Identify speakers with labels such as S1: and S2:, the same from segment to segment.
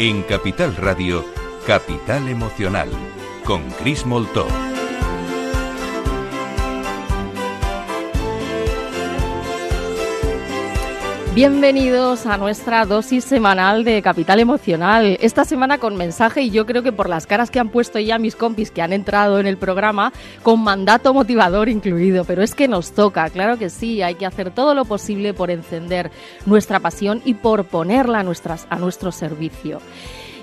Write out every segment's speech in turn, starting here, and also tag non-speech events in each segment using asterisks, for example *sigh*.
S1: En Capital Radio, Capital Emocional, con Chris Molto.
S2: Bienvenidos a nuestra dosis semanal de Capital Emocional. Esta semana con mensaje y yo creo que por las caras que han puesto ya mis compis que han entrado en el programa, con mandato motivador incluido. Pero es que nos toca, claro que sí, hay que hacer todo lo posible por encender nuestra pasión y por ponerla a, nuestras, a nuestro servicio.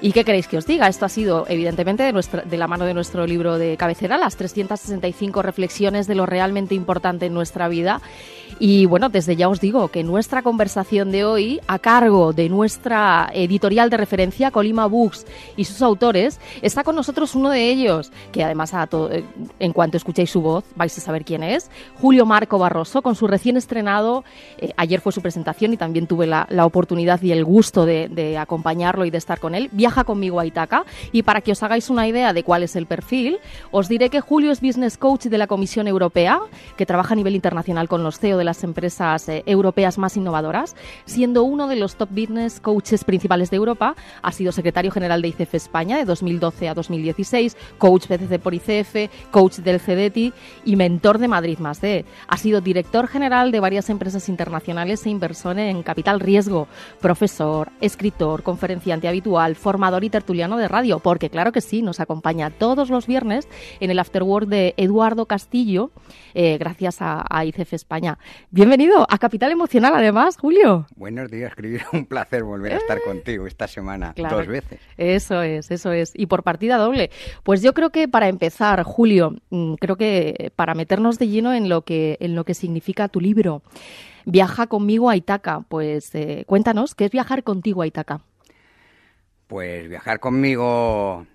S2: ¿Y qué queréis que os diga? Esto ha sido, evidentemente, de, nuestra, de la mano de nuestro libro de cabecera, las 365 reflexiones de lo realmente importante en nuestra vida. Y bueno, desde ya os digo que nuestra conversación de hoy, a cargo de nuestra editorial de referencia, Colima Books, y sus autores, está con nosotros uno de ellos, que además a eh, en cuanto escuchéis su voz vais a saber quién es, Julio Marco Barroso, con su recién estrenado, eh, ayer fue su presentación y también tuve la, oportunidad y el gusto de, acompañarlo y de estar con él viaja conmigo a Itaca. Y para que os hagáis una idea de cuál es el perfil, os diré que Julio es Business Coach de la Comisión Europea, que trabaja a nivel internacional con los CEO de las empresas eh, europeas más innovadoras, siendo uno de los top business coaches principales de Europa. Ha sido secretario general de ICF España de 2012 a 2016, coach BCC por ICF, coach del CDT e e y mentor de Madrid más D. Ha sido director general de varias empresas internacionales e inversor en capital riesgo, profesor, escritor, conferenciante habitual, formador y tertuliano de radio, porque claro que sí, nos acompaña todos los viernes en el Afterwork de Eduardo Castillo, eh, gracias a, a, ICF España. Bienvenido a Capital Emocional, además, Julio.
S1: Buenos días, escribir. *laughs* Un placer volver a estar eh. contigo esta semana, dos veces.
S2: Eso es, eso es. Y por partida doble. Pues yo creo que para empezar, Julio, mm, creo que para meternos de lleno en lo que, en lo que significa tu libro, Viaja conmigo a Itaca. Pues eh, cuéntanos, ¿qué es viajar contigo a Itaca?
S1: Pues viajar conmigo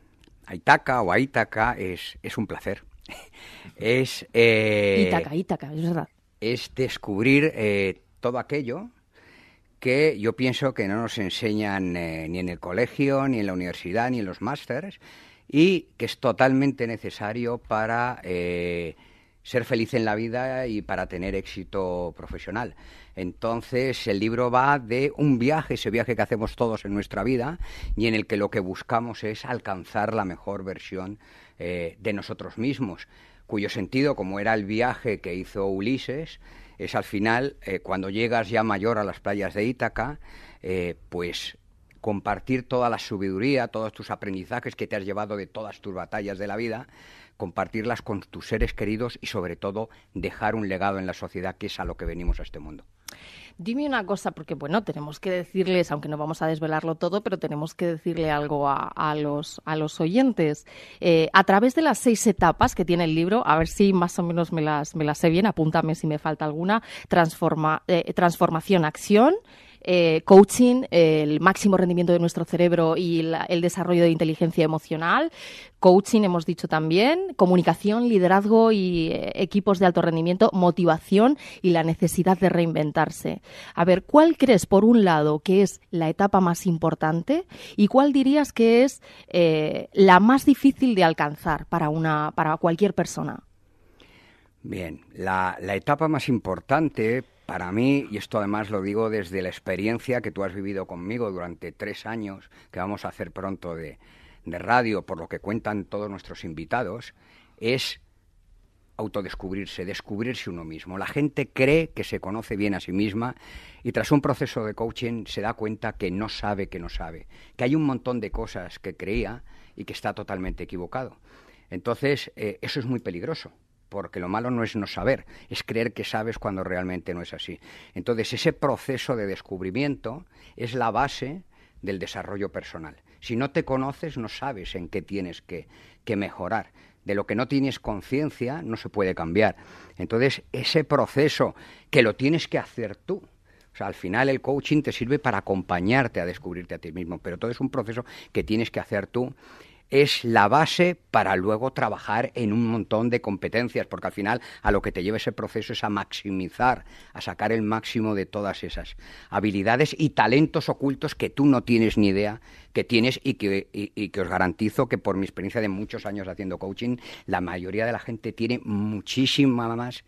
S1: a Itaca o a Ítaca es, es un placer. *laughs* es. Eh,
S2: Ítaca, es verdad.
S1: Es descubrir eh, todo aquello que yo pienso que no nos enseñan eh, ni en el colegio, ni en la universidad, ni en los másteres y que es totalmente necesario para eh, ser feliz en la vida y para tener éxito profesional. Entonces, el libro va de un viaje, ese viaje que hacemos todos en nuestra vida y en el que lo que buscamos es alcanzar la mejor versión eh, de nosotros mismos, cuyo sentido, como era el viaje que hizo Ulises, es al final, eh, cuando llegas ya mayor a las playas de Ítaca, eh, pues compartir toda la sabiduría, todos tus aprendizajes que te has llevado de todas tus batallas de la vida, compartirlas con tus seres queridos y sobre todo dejar un legado en la sociedad que es a lo que venimos a este mundo.
S2: Dime una cosa, porque bueno, tenemos que decirles, aunque no vamos a desvelarlo todo, pero tenemos que decirle algo a, los, a los oyentes. Eh, a través de las seis etapas que tiene el libro, a ver si más o menos me las, me las sé bien, apúntame si me falta alguna, transforma, eh, transformación, acción, eh, coaching, el máximo rendimiento de nuestro cerebro y el desarrollo de inteligencia emocional, coaching hemos dicho también, comunicación, liderazgo y eh, equipos de alto rendimiento, motivación y la necesidad de reinventarse. A ver, ¿cuál crees por un lado que es la etapa más importante y cuál dirías que es eh, la más difícil de alcanzar para una para cualquier persona?
S1: Bien, la etapa más importante para mí, y esto además lo digo desde la experiencia que tú has vivido conmigo durante tres años, que vamos a hacer pronto de, radio, por lo que cuentan todos nuestros invitados, es autodescubrirse, descubrirse uno mismo. La gente cree que se conoce bien a sí misma y tras un proceso de coaching se da cuenta que no sabe que no sabe, que hay un montón de cosas que creía y que está totalmente equivocado. Entonces, eh, eso es muy peligroso porque lo malo no es no saber, es creer que sabes cuando realmente no es así. Entonces, ese proceso de descubrimiento es la base del desarrollo personal. Si no te conoces, no sabes en qué tienes que, mejorar. De lo que no tienes conciencia, no se puede cambiar. Entonces, ese proceso que lo tienes que hacer tú, o sea, al final el coaching te sirve para acompañarte a descubrirte a ti mismo, pero todo es un proceso que tienes que hacer tú es la base para luego trabajar en un montón de competencias, porque al final a lo que te lleva ese proceso es a maximizar, a sacar el máximo de todas esas habilidades y talentos ocultos que tú no tienes ni idea que tienes y que, os garantizo que por mi experiencia de muchos años haciendo coaching, la mayoría de la gente tiene muchísima más,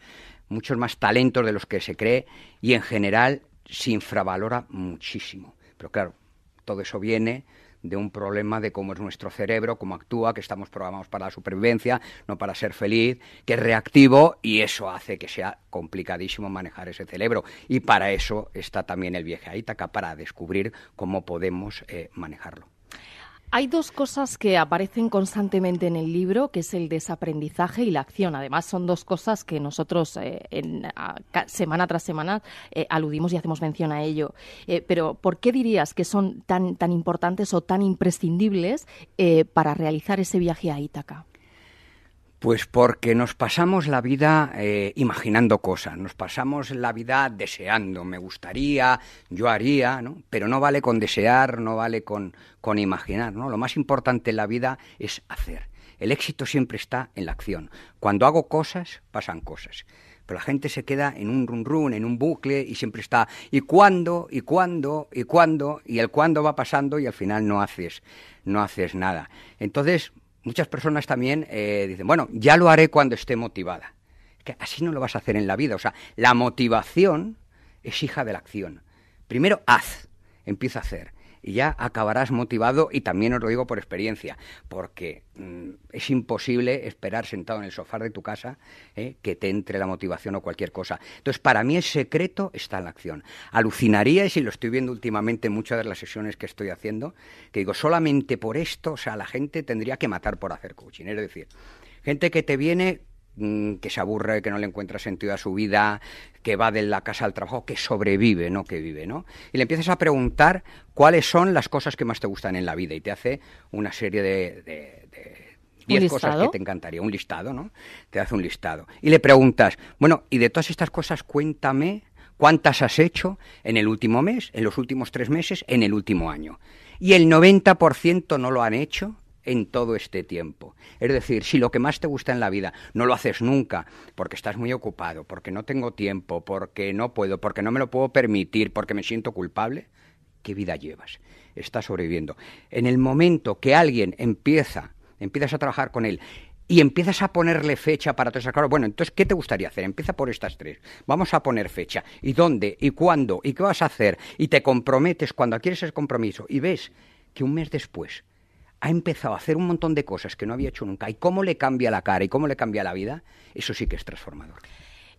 S1: muchos más talentos de los que se cree y en general se infravalora muchísimo. Pero claro, todo eso viene de un problema de cómo es nuestro cerebro, cómo actúa, que estamos programados para la supervivencia, no para ser feliz, que es reactivo y eso hace que sea complicadísimo manejar ese cerebro. Y para eso está también el viaje a Ítaca, para descubrir cómo podemos eh, manejarlo.
S2: Hay dos cosas que aparecen constantemente en el libro, que es el desaprendizaje y la acción. Además, son dos cosas que nosotros eh, en, semana tras semana eh, aludimos y hacemos mención a ello. Eh, pero, ¿por qué dirías que son tan, tan importantes o tan imprescindibles para realizar ese viaje a Ítaca?
S1: Pues porque nos pasamos la vida eh, imaginando cosas, nos pasamos la vida deseando, me gustaría, yo haría, ¿no? Pero no vale con desear, no vale con, con imaginar, ¿no? Lo más importante en la vida es hacer. El éxito siempre está en la acción. Cuando hago cosas, pasan cosas. Pero la gente se queda en un run run, en un bucle y siempre está ¿y cuándo? ¿y cuándo? ¿y cuándo? Y el cuándo va pasando y al final no haces, no haces nada. Entonces, muchas personas también eh, dicen, bueno, ya lo haré cuando esté motivada. que así no lo vas a hacer en la vida. O sea, la motivación es hija de la acción. Primero haz, empieza a hacer y ya acabarás motivado y también os lo digo por experiencia, porque mm, es imposible esperar sentado en el sofá de tu casa eh, que te entre la motivación o cualquier cosa. Entonces, para mí el secreto está en la acción. alucinaría y lo estoy viendo últimamente en muchas de las sesiones que estoy haciendo, que digo, solamente por esto, o sea, la gente tendría que matar por hacer coaching. Es decir, gente que te viene Mm, que se aburre, que no le encuentra sentido a su vida, que va de la casa al trabajo, que sobrevive, no que vive, ¿no? Y le empiezas a preguntar cuáles son las cosas que más te gustan en la vida y te hace una serie de,
S2: de, cosas que te
S1: encantaría, un listado, ¿no? Te hace un listado. Y le preguntas, bueno, y de todas estas cosas, cuéntame cuántas has hecho en el último mes, en los últimos tres meses, en el último año. Y el 90% no lo han hecho en todo este tiempo. Es decir, si lo que más te gusta en la vida no lo haces nunca, porque estás muy ocupado, porque no tengo tiempo, porque no puedo, porque no me lo puedo permitir, porque me siento culpable, ¿qué vida llevas? Estás sobreviviendo. En el momento que alguien empieza, empiezas a trabajar con él, y empiezas a ponerle fecha para todo eso. Bueno, entonces, ¿qué te gustaría hacer? Empieza por estas tres. Vamos a poner fecha. ¿Y dónde? ¿Y cuándo? ¿Y qué vas a hacer? Y te comprometes cuando adquieres ese compromiso y ves que un mes después ha empezado a hacer un montón de cosas que no había hecho nunca y cómo le cambia la cara y cómo le cambia la vida, eso sí que es transformador.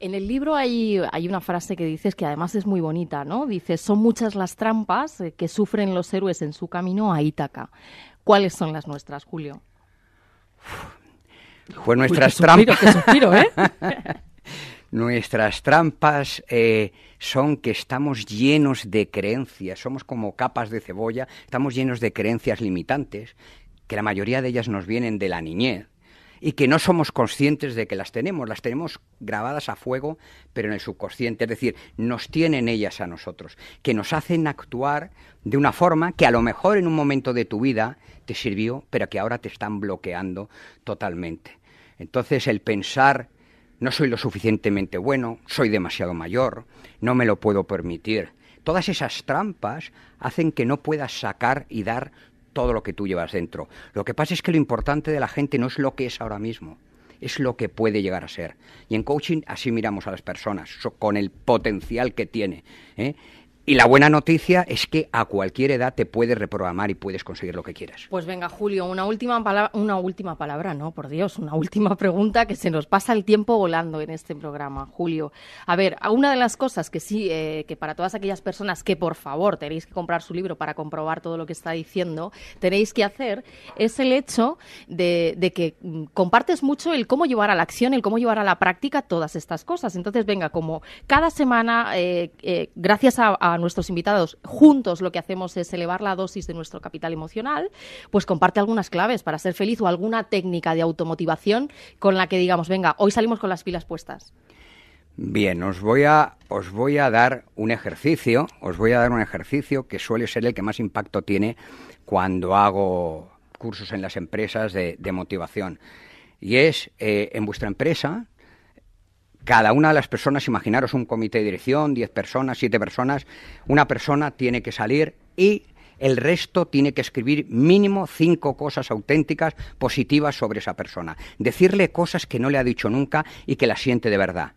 S2: En el libro hay, hay, una frase que dices que además es muy bonita, ¿no? Dices, son muchas las trampas eh, que sufren los héroes en su camino a Ítaca. ¿Cuáles son las nuestras, Julio? Fue nuestras suspiro, ¿eh? *laughs*
S1: Nuestras trampas eh, son que estamos llenos de creencias, somos como capas de cebolla, estamos llenos de creencias limitantes, que la mayoría de ellas nos vienen de la niñez y que no somos conscientes de que las tenemos, las tenemos grabadas a fuego, pero en el subconsciente, es decir, nos tienen ellas a nosotros, que nos hacen actuar de una forma que a lo mejor en un momento de tu vida te sirvió, pero que ahora te están bloqueando totalmente. Entonces el pensar no soy lo suficientemente bueno, soy demasiado mayor, no me lo puedo permitir. Todas esas trampas hacen que no puedas sacar y dar todo lo que tú llevas dentro. Lo que pasa es que lo importante de la gente no es lo que es ahora mismo, es lo que puede llegar a ser. Y en coaching así miramos a las personas, con el potencial que tiene. ¿eh? Y la buena noticia es que a cualquier edad te puedes reprogramar y puedes conseguir lo que quieras.
S2: Pues venga, Julio, una última palabra, una última palabra, no, por Dios, una última *laughs* pregunta que se nos pasa el tiempo volando en este programa, Julio. A ver, una de las cosas que sí, eh, que para todas aquellas personas que por favor tenéis que comprar su libro para comprobar todo lo que está diciendo, tenéis que hacer es el hecho de, que mm, compartes mucho el cómo llevar a la acción, el cómo llevar a la práctica todas estas cosas. Entonces, venga, como cada semana, eh, eh, gracias a a nuestros invitados, juntos lo que hacemos es elevar la dosis de nuestro capital emocional, pues comparte algunas claves para ser feliz o alguna técnica de automotivación con la que digamos, venga, hoy salimos con las pilas puestas.
S1: Bien, os voy a os voy a dar un ejercicio, os voy a dar un ejercicio que suele ser el que más impacto tiene cuando hago cursos en las empresas de, motivación. Y es eh, en vuestra empresa, cada una de las personas, imaginaros un comité de dirección, 10 personas, 7 personas, una persona tiene que salir y el resto tiene que escribir mínimo cinco cosas auténticas positivas sobre esa persona. Decirle cosas que no le ha dicho nunca y que la siente de verdad.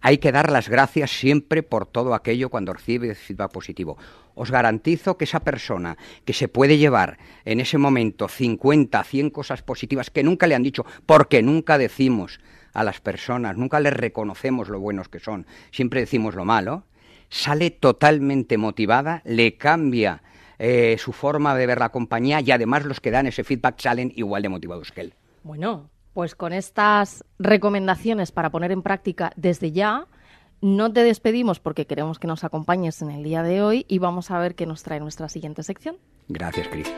S1: Hay que dar las gracias siempre por todo aquello cuando recibe feedback positivo. Os garantizo que esa persona que se puede llevar en ese momento 50, 100 cosas positivas que nunca le han dicho, porque nunca decimos a las personas, nunca les reconocemos lo buenos que son, siempre decimos lo malo, sale totalmente motivada, le cambia eh, su forma de ver la compañía y además los que dan ese feedback salen igual de motivados que él.
S2: Bueno, pues con estas recomendaciones para poner en práctica desde ya, no te despedimos porque queremos que nos acompañes en el día de hoy y vamos a ver qué nos trae nuestra siguiente sección.
S1: Gracias, Cris.